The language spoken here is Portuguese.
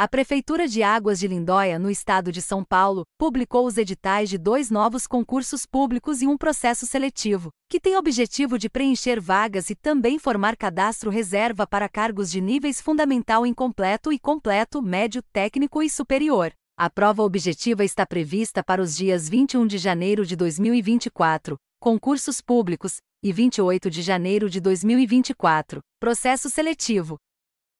A Prefeitura de Águas de Lindóia, no estado de São Paulo, publicou os editais de dois novos concursos públicos e um processo seletivo, que tem objetivo de preencher vagas e também formar cadastro reserva para cargos de níveis fundamental incompleto e completo, médio, técnico e superior. A prova objetiva está prevista para os dias 21 de janeiro de 2024, concursos públicos, e 28 de janeiro de 2024, processo seletivo,